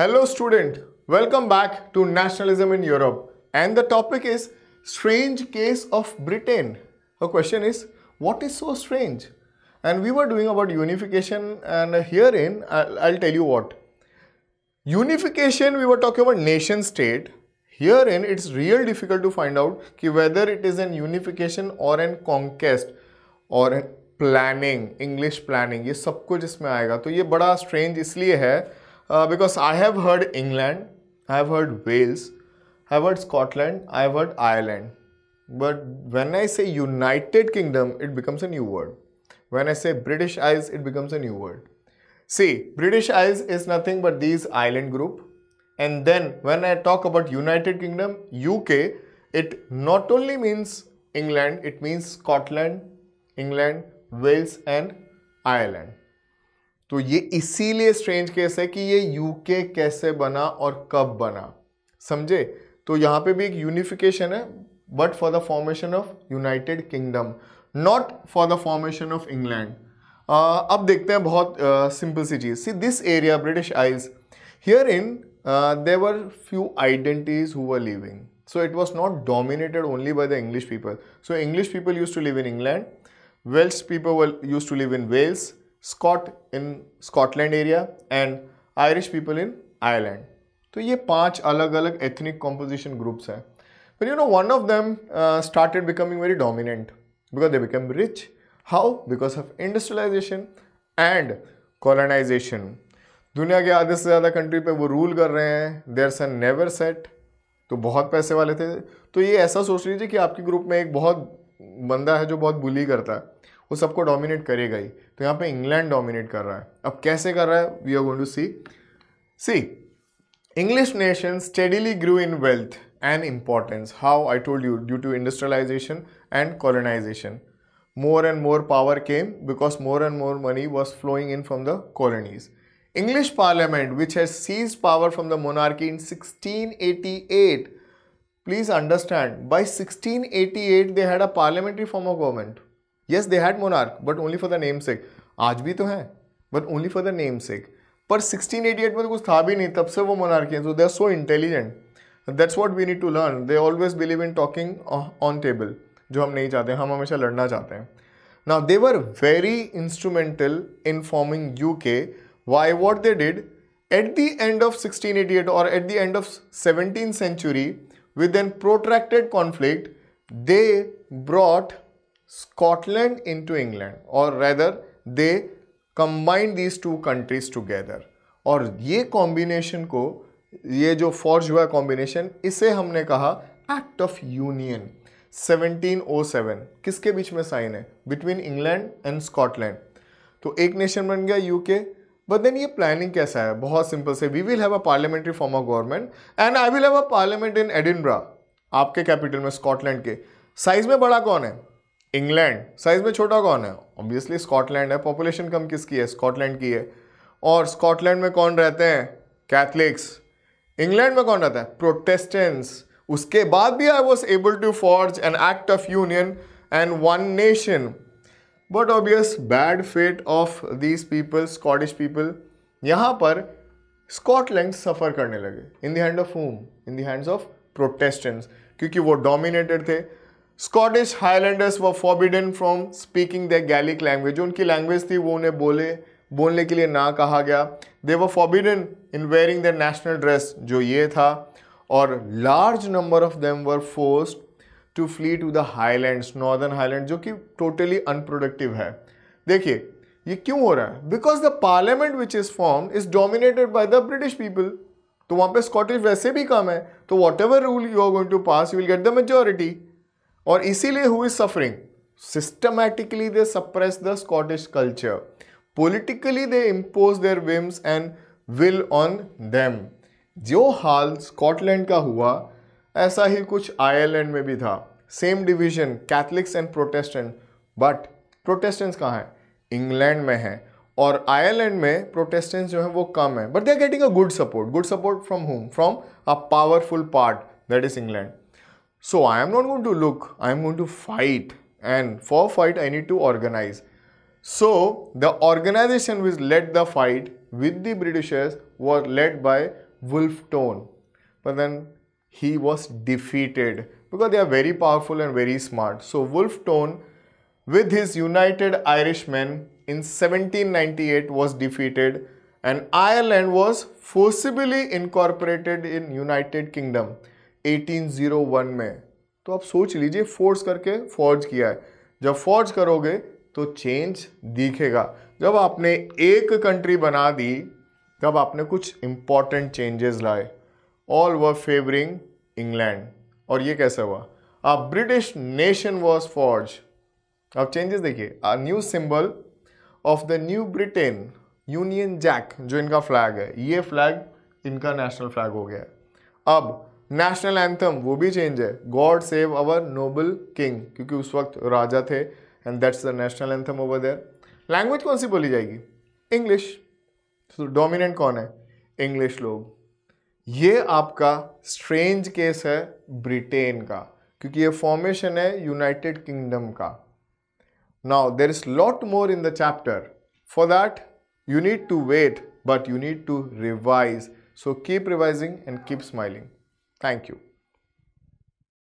Hello student, welcome back to Nationalism in Europe and the topic is Strange Case of Britain. The question is, what is so strange? And we were doing about unification and herein, I'll, I'll tell you what. Unification, we were talking about nation state. Herein, it's real difficult to find out ki whether it is an unification or an conquest or an planning, English planning. ये सब कुछ इसमें आएगा. तो ये strange isliye hai uh, because I have heard England, I have heard Wales, I have heard Scotland, I have heard Ireland. But when I say United Kingdom, it becomes a new word. When I say British Isles, it becomes a new word. See, British Isles is nothing but these island group. And then when I talk about United Kingdom, UK, it not only means England, it means Scotland, England, Wales and Ireland. तो ये इसीलिए strange case है कि ये UK कैसे बना और कब बना समझे तो यहाँ पे भी एक यूनिफिकेशन है but for the formation of United Kingdom not for the formation of England अब देखते हैं बहुत सिंपल uh, सी चीज़ सी दिस एरिया ब्रिटिश आइज here in there were few identities who are living so it was not dominated only by the English people so English people used to live in England Welsh people used to live in Wales Scot in Scotland area and Irish people in Ireland तो ये पांच अलग अलग ethnic composition groups हैं but you know one of them started becoming very dominant because they become rich how because of industrialisation and colonisation दुनिया के आधे से ज़्यादा कंट्री पे वो रूल कर रहे हैं देर सन नेवर सेट तो बहुत पैसे वाले थे तो ये ऐसा सोच लीजिए कि आपके ग्रुप में एक बहुत बंदा है जो बहुत बुली करता है वो सबको डोमिनेट करेगा ही तो यहाँ पे इंग्लैंड डोमिनेट कर रहा है अब कैसे कर रहा है we are going to see see English nation steadily grew in wealth and importance how I told you due to industrialisation and colonisation more and more power came because more and more money was flowing in from the colonies English parliament which has seized power from the monarchy in sixteen eighty eight please understand by sixteen eighty eight they had a parliamentary form of government yes they had monarch but only for the name sake आज भी तो हैं but only for the name sake पर 1688 में तो कुछ था भी नहीं तब से वो मोनार्क हैं so they are so intelligent that's what we need to learn they always believe in talking on table जो हम नहीं चाहते हम हमेशा लड़ना चाहते हैं ना they were very instrumental in forming U K Y what they did at the end of sixteen eighty eight और at the end of seventeen century with an protracted conflict they brought Scotland into England or rather they combined these two countries together और ये combination को ये जो forge हुआ combination इसे हमने कहा act of union 1707 किसके बीच में साइन है बिटवीन इंग्लैंड एंड स्कॉटलैंड तो एक नेशन बन गया यूके बट देन ये प्लानिंग कैसा है बहुत सिंपल से we will have a parliamentary form of government and I will have a parliament in Edinburgh आपके कैपिटल में स्कॉटलैंड के साइज में बड़ा कौन है इंग्लैंड साइज में छोटा कौन है ऑब्वियसली स्कॉटलैंड है पॉपुलेशन कम किसकी है स्कॉटलैंड की है और स्कॉटलैंड में कौन रहते हैं कैथलिक्स इंग्लैंड में कौन रहता है प्रोटेस्टेंट्स उसके बाद भी I was able to forge an act of union and one nation but obvious bad fate of these people Scottish people यहाँ पर स्कॉटलैंड सफ़र करने लगे in the hand of home in the hands of Protestants क्योंकि वो dominated थे Scottish Highlanders were forbidden from speaking the Gaelic language जो उनकी language थी वो उन्हें बोले बोलने के लिए ना कहा गया they were forbidden in wearing the national dress जो ये था और large number of them were forced to flee to the Highlands northern Highland जो कि टोटली अनप्रोडक्टिव है देखिए ये क्यों हो रहा है because the parliament which is form is dominated by the British people तो वहाँ पे स्कॉटिश वैसे भी कम है तो whatever rule you are going to pass you will get the majority और इसीलिए who is suffering systematically they suppress the Scottish culture politically they impose their whims and will on them जो हाल Scotland का हुआ ऐसा ही कुछ Ireland में भी था same division Catholics and Protestant but Protestants कहाँ हैं इंग्लैंड में हैं और आयरलैंड में प्रोटेस्टेंट्स जो हैं वो कम हैं but they are getting a good support good support from home from a powerful part that is England So I am not going to look, I am going to fight and for fight I need to organize. So the organization which led the fight with the Britishers was led by Wolfe Tone. But then he was defeated because they are very powerful and very smart. So Wolfe Tone with his United Irishmen in 1798 was defeated and Ireland was forcibly incorporated in United Kingdom. 1801 में तो आप सोच लीजिए force करके forge किया है जब forge करोगे तो चेंज दिखेगा जब आपने एक कंट्री बना दी तब आपने कुछ इम्पॉर्टेंट चेंजेस लाए ऑल वर फेवरिंग इंग्लैंड और ये कैसे हुआ a British nation was forge अब चेंजेस देखिए a new symbol of the new Britain Union Jack जो इनका फ्लैग है ये फ्लैग इनका नेशनल फ्लैग हो गया है अब नेशनल एंथम वो भी चेंज है God save our noble king क्योंकि उस वक्त राजा थे and that's the national anthem over their language कौन सी बोली जाएगी इंग्लिश तो डोमिनेंट कौन है इंग्लिश लोग ये आपका स्ट्रेंज केस है ब्रिटेन का क्योंकि ये फॉर्मेशन है यूनाइटेड किंगडम का now there is lot more in the chapter for that you need to wait but you need to revise so keep revising and keep smiling Thank you.